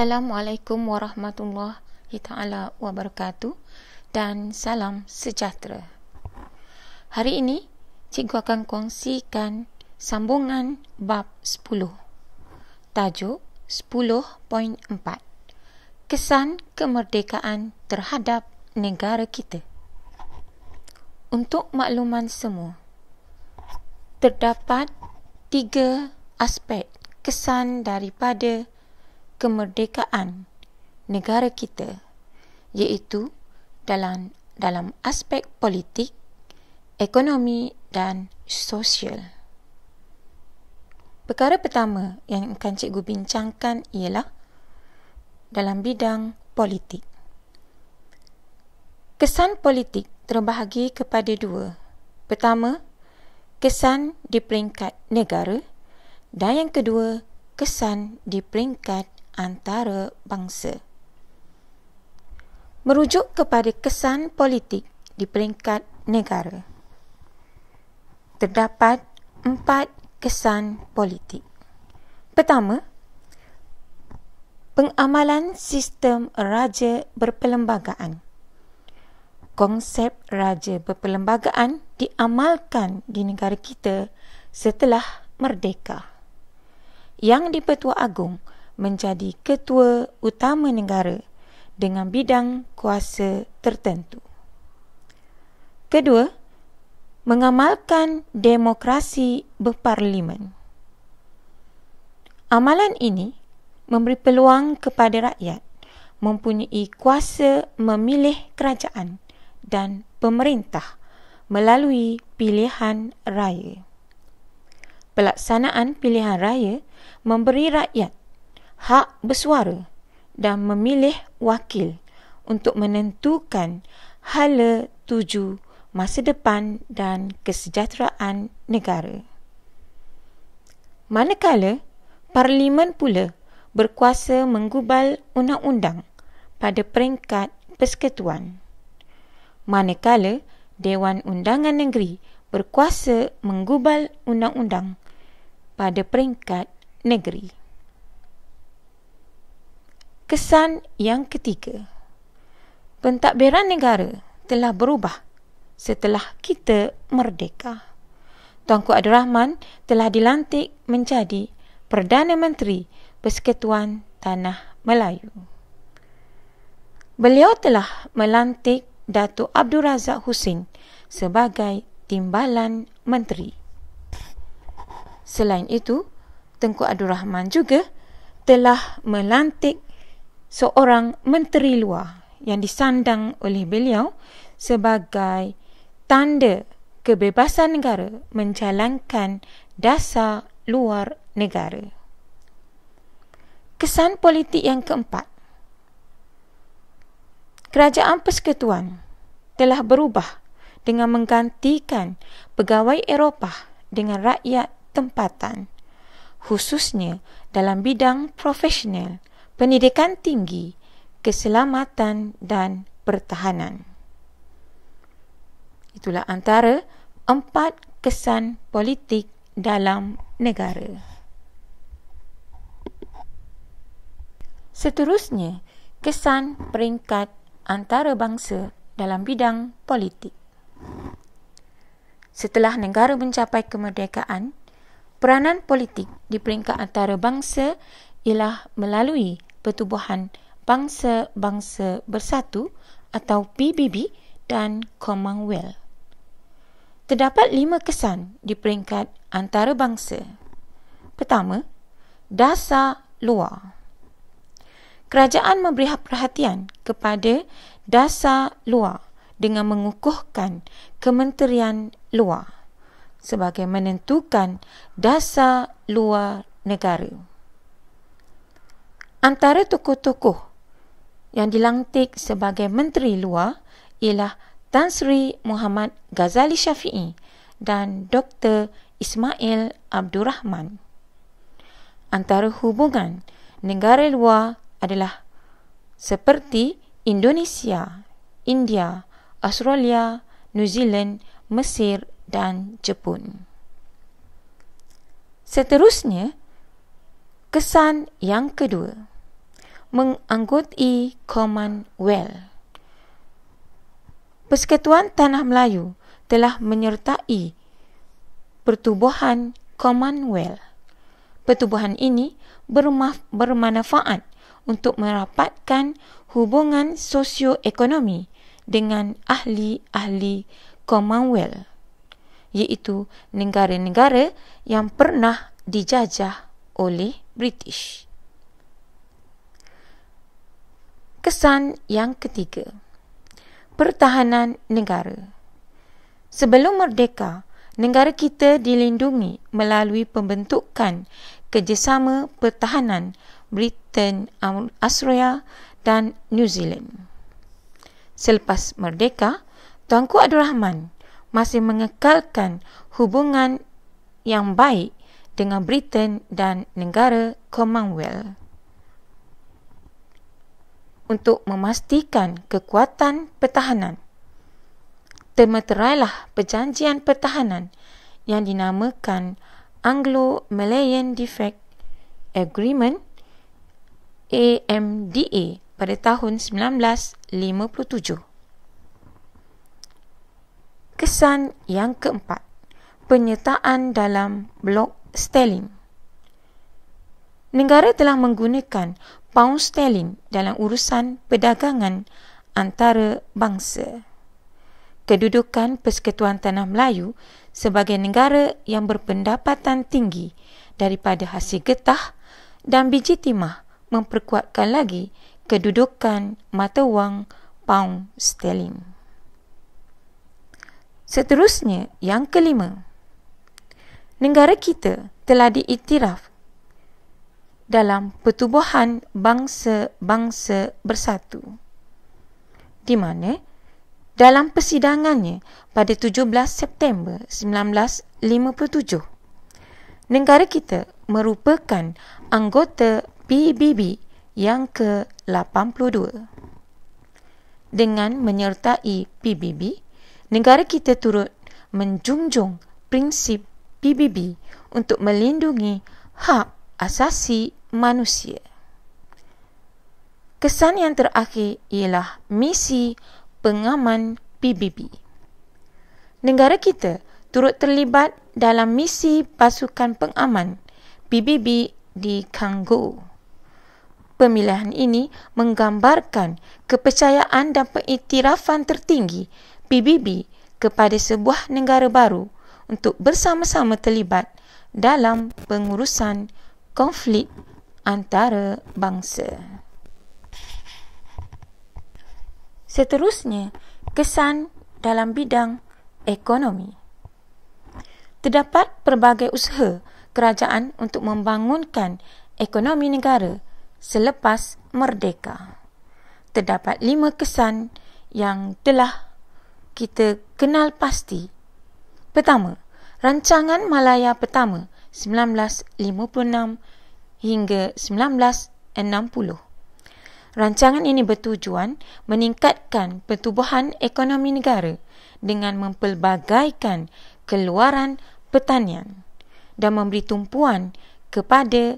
Assalamualaikum warahmatullahi taala wabarakatuh dan salam sejahtera. Hari ini cikgu akan kongsikan sambungan bab 10. Tajuk 10.4. Kesan kemerdekaan terhadap negara kita. Untuk makluman semua, terdapat tiga aspek kesan daripada kemerdekaan negara kita iaitu dalam dalam aspek politik, ekonomi dan sosial. Perkara pertama yang akan cikgu bincangkan ialah dalam bidang politik. Kesan politik terbahagi kepada dua. Pertama, kesan di peringkat negara dan yang kedua, kesan di peringkat antara bangsa. Merujuk kepada kesan politik di peringkat negara. Terdapat empat kesan politik. Pertama, pengamalan sistem raja berperlembagaan. Konsep raja berperlembagaan diamalkan di negara kita setelah merdeka. Yang di-Pertua Agong menjadi ketua utama negara dengan bidang kuasa tertentu. Kedua, mengamalkan demokrasi berparlimen. Amalan ini memberi peluang kepada rakyat mempunyai kuasa memilih kerajaan dan pemerintah melalui pilihan raya. Pelaksanaan pilihan raya memberi rakyat hak bersuara dan memilih wakil untuk menentukan hala tuju masa depan dan kesejahteraan negara. Manakala, Parlimen pula berkuasa menggubal undang-undang pada peringkat persekutuan. Manakala, Dewan Undangan Negeri berkuasa menggubal undang-undang pada peringkat negeri. Kesan yang ketiga. Pentadbiran negara telah berubah setelah kita merdeka. Tuanku Abdul Rahman telah dilantik menjadi Perdana Menteri Persekutuan Tanah Melayu. Beliau telah melantik Datuk Abdul Razak Hussein sebagai Timbalan Menteri. Selain itu, Tengku Abdul Rahman juga telah melantik seorang menteri luar yang disandang oleh beliau sebagai tanda kebebasan negara menjalankan dasar luar negara. Kesan politik yang keempat. Kerajaan Persekutuan telah berubah dengan menggantikan pegawai Eropah dengan rakyat tempatan khususnya dalam bidang profesional pendidikan tinggi, keselamatan dan pertahanan. Itulah antara empat kesan politik dalam negara. Seterusnya, kesan peringkat antarabangsa dalam bidang politik. Setelah negara mencapai kemerdekaan, peranan politik di peringkat antarabangsa ialah melalui Pertubuhan Bangsa-Bangsa Bersatu atau PBB dan Commonwealth. Terdapat lima kesan di peringkat antarabangsa. Pertama, dasar luar. Kerajaan memberi perhatian kepada dasar luar dengan mengukuhkan kementerian luar sebagai menentukan dasar luar negara. Antara tokoh-tokoh yang dilantik sebagai menteri luar ialah Tan Sri Muhammad Ghazali Syafi'i dan Dr. Ismail Abdul Rahman. Antara hubungan negara luar adalah seperti Indonesia, India, Australia, New Zealand, Mesir dan Jepun. Seterusnya, kesan yang kedua menganggoti Commonwealth. Persekutuan Tanah Melayu telah menyertai pertubuhan Commonwealth. Pertubuhan ini bermaf- bermanfaat untuk merapatkan hubungan sosioekonomi dengan ahli-ahli Commonwealth iaitu negara-negara yang pernah dijajah oleh British. Kesan yang ketiga. Pertahanan negara. Sebelum merdeka, negara kita dilindungi melalui pembentukan kerjasama pertahanan Britain, Australia dan New Zealand. Selepas merdeka, Tuanku Abdul Rahman masih mengekalkan hubungan yang baik dengan Britain dan negara Commonwealth untuk memastikan kekuatan pertahanan. Termeterailah perjanjian pertahanan yang dinamakan Anglo-Malayan Defect Agreement AMDA pada tahun 1957. Kesan yang keempat, penyertaan dalam blok Stalin negara telah menggunakan pound sterling dalam urusan perdagangan antara bangsa. Kedudukan Persekutuan Tanah Melayu sebagai negara yang berpendapatan tinggi daripada hasil getah dan biji timah memperkuatkan lagi kedudukan mata wang pound sterling. Seterusnya, yang kelima. Negara kita telah diiktiraf dalam pertubuhan bangsa-bangsa bersatu. Di mana dalam persidangannya pada 17 September 1957, negara kita merupakan anggota PBB yang ke-82. Dengan menyertai PBB, negara kita turut menjunjung prinsip PBB untuk melindungi hak asasi manusia. Kesan yang terakhir ialah misi pengaman PBB. Negara kita turut terlibat dalam misi pasukan pengaman PBB di Kanggo. Pemilihan ini menggambarkan kepercayaan dan pengiktirafan tertinggi PBB kepada sebuah negara baru untuk bersama-sama terlibat dalam pengurusan konflik antara bangsa. Seterusnya, kesan dalam bidang ekonomi. Terdapat pelbagai usaha kerajaan untuk membangunkan ekonomi negara selepas merdeka. Terdapat lima kesan yang telah kita kenal pasti. Pertama, Rancangan Malaya Pertama 1956 hingga 1960. Rancangan ini bertujuan meningkatkan pertubuhan ekonomi negara dengan mempelbagaikan keluaran pertanian dan memberi tumpuan kepada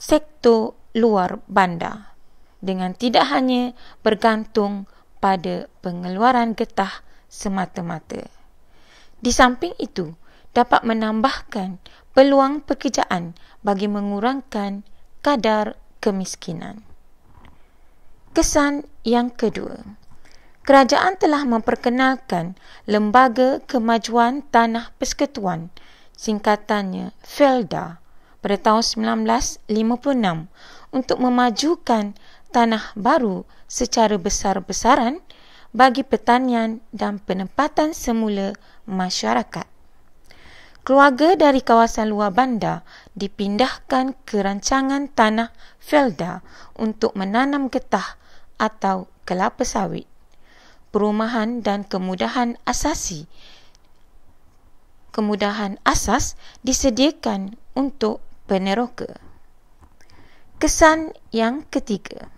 sektor luar bandar dengan tidak hanya bergantung pada pengeluaran getah semata-mata. Di samping itu, dapat menambahkan peluang pekerjaan bagi mengurangkan kadar kemiskinan. Kesan yang kedua. Kerajaan telah memperkenalkan Lembaga Kemajuan Tanah Persekutuan singkatannya FELDA pada tahun 1956 untuk memajukan tanah baru secara besar-besaran bagi pertanian dan penempatan semula masyarakat keluarga dari kawasan luar bandar dipindahkan ke rancangan tanah Felda untuk menanam getah atau kelapa sawit. Perumahan dan kemudahan asasi kemudahan asas disediakan untuk peneroka. Kesan yang ketiga,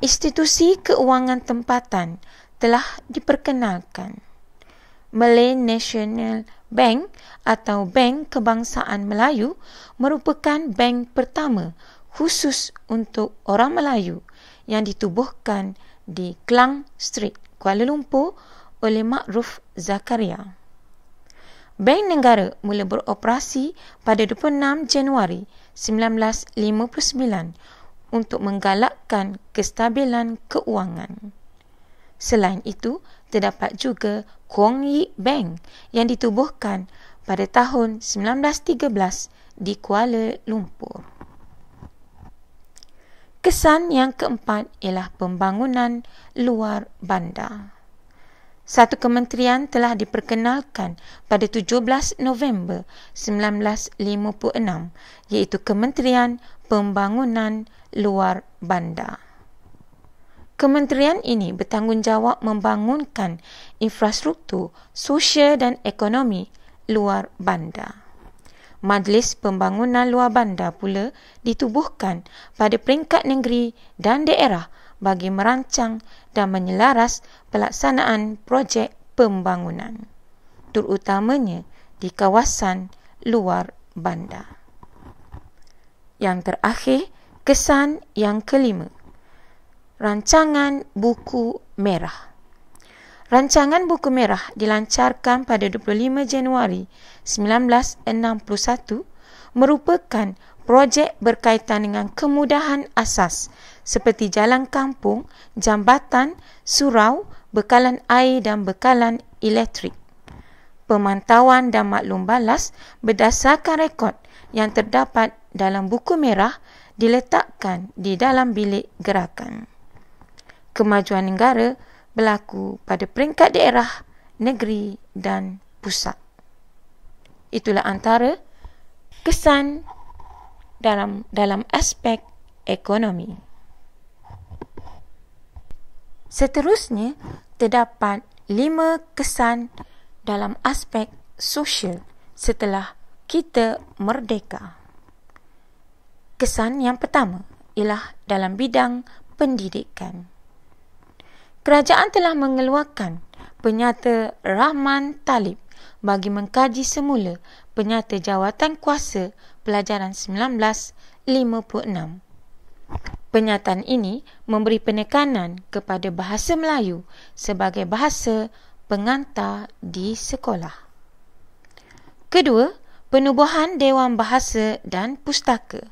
institusi keuangan tempatan telah diperkenalkan. Malay National Bank atau Bank Kebangsaan Melayu merupakan bank pertama khusus untuk orang Melayu yang ditubuhkan di Klang Street, Kuala Lumpur oleh Makruf Zakaria. Bank Negara mula beroperasi pada 26 Januari 1959 untuk menggalakkan kestabilan keuangan. Selain itu, terdapat juga Kuang Yi Bank yang ditubuhkan pada tahun 1913 di Kuala Lumpur. Kesan yang keempat ialah pembangunan luar bandar. Satu kementerian telah diperkenalkan pada 17 November 1956 iaitu Kementerian Pembangunan Luar Bandar. Kementerian ini bertanggungjawab membangunkan infrastruktur sosial dan ekonomi luar bandar. Majlis Pembangunan Luar Bandar pula ditubuhkan pada peringkat negeri dan daerah bagi merancang dan menyelaras pelaksanaan projek pembangunan terutamanya di kawasan luar bandar. Yang terakhir, kesan yang kelima. Rancangan Buku Merah Rancangan Buku Merah dilancarkan pada 25 Januari 1961 merupakan projek berkaitan dengan kemudahan asas seperti jalan kampung, jambatan, surau, bekalan air dan bekalan elektrik. Pemantauan dan maklum balas berdasarkan rekod yang terdapat dalam buku merah diletakkan di dalam bilik gerakan kemajuan negara berlaku pada peringkat daerah, negeri dan pusat. Itulah antara kesan dalam dalam aspek ekonomi. Seterusnya terdapat lima kesan dalam aspek sosial setelah kita merdeka. Kesan yang pertama ialah dalam bidang pendidikan kerajaan telah mengeluarkan penyata Rahman Talib bagi mengkaji semula penyata jawatan kuasa pelajaran 1956. Penyataan ini memberi penekanan kepada bahasa Melayu sebagai bahasa pengantar di sekolah. Kedua, penubuhan Dewan Bahasa dan Pustaka.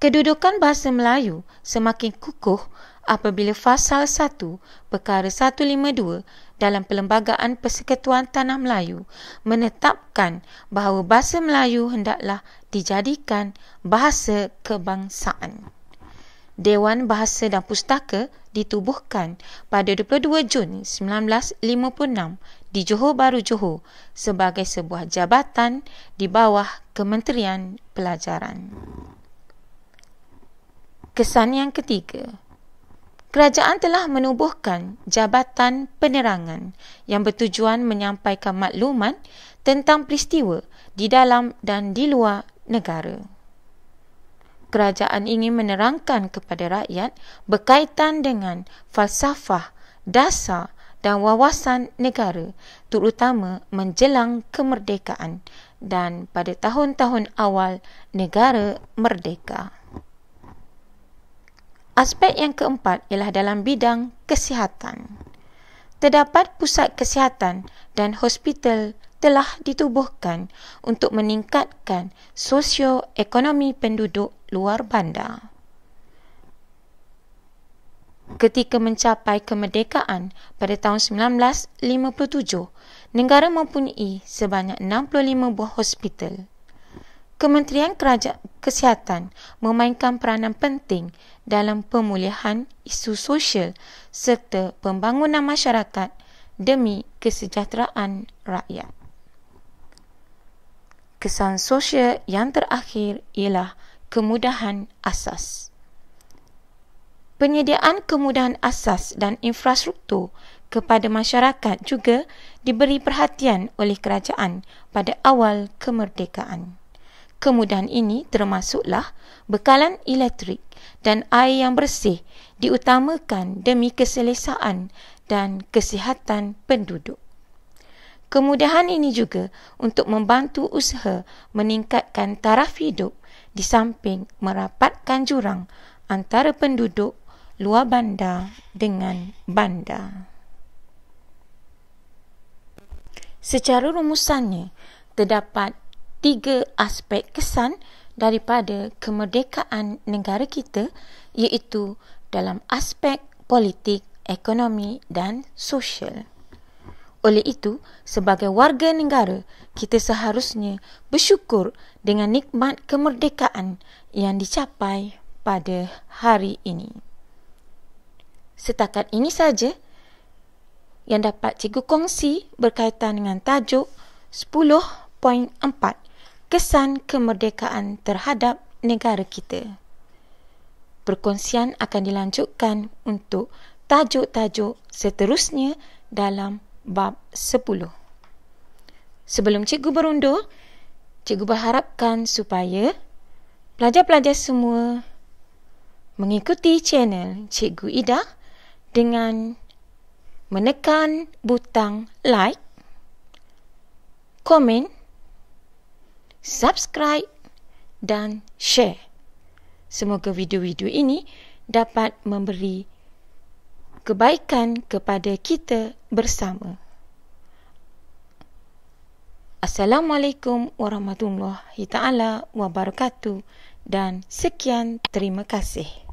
Kedudukan bahasa Melayu semakin kukuh apabila Fasal 1 Perkara 152 dalam Perlembagaan Persekutuan Tanah Melayu menetapkan bahawa bahasa Melayu hendaklah dijadikan bahasa kebangsaan. Dewan Bahasa dan Pustaka ditubuhkan pada 22 Jun 1956 di Johor Baru Johor sebagai sebuah jabatan di bawah Kementerian Pelajaran. Kesan yang ketiga, Kerajaan telah menubuhkan Jabatan Penerangan yang bertujuan menyampaikan makluman tentang peristiwa di dalam dan di luar negara. Kerajaan ingin menerangkan kepada rakyat berkaitan dengan falsafah, dasar dan wawasan negara terutama menjelang kemerdekaan dan pada tahun-tahun awal negara merdeka. Aspek yang keempat ialah dalam bidang kesihatan. Terdapat pusat kesihatan dan hospital telah ditubuhkan untuk meningkatkan sosioekonomi penduduk luar bandar. Ketika mencapai kemerdekaan pada tahun 1957, negara mempunyai sebanyak 65 buah hospital. Kementerian Kerajaan Kesihatan memainkan peranan penting dalam pemulihan isu sosial serta pembangunan masyarakat demi kesejahteraan rakyat. Kesan sosial yang terakhir ialah kemudahan asas. Penyediaan kemudahan asas dan infrastruktur kepada masyarakat juga diberi perhatian oleh kerajaan pada awal kemerdekaan. Kemudahan ini termasuklah bekalan elektrik dan air yang bersih diutamakan demi keselesaan dan kesihatan penduduk. Kemudahan ini juga untuk membantu usaha meningkatkan taraf hidup di samping merapatkan jurang antara penduduk luar bandar dengan bandar. Secara rumusannya, terdapat tiga aspek kesan daripada kemerdekaan negara kita iaitu dalam aspek politik, ekonomi dan sosial. Oleh itu, sebagai warga negara, kita seharusnya bersyukur dengan nikmat kemerdekaan yang dicapai pada hari ini. Setakat ini saja yang dapat cikgu kongsi berkaitan dengan tajuk 10.4 kesan kemerdekaan terhadap negara kita. Perkongsian akan dilanjutkan untuk tajuk-tajuk seterusnya dalam bab 10. Sebelum cikgu berundur, cikgu berharapkan supaya pelajar-pelajar semua mengikuti channel Cikgu Ida dengan menekan butang like, komen, subscribe dan share. Semoga video-video ini dapat memberi kebaikan kepada kita bersama. Assalamualaikum warahmatullahi taala wabarakatuh dan sekian terima kasih.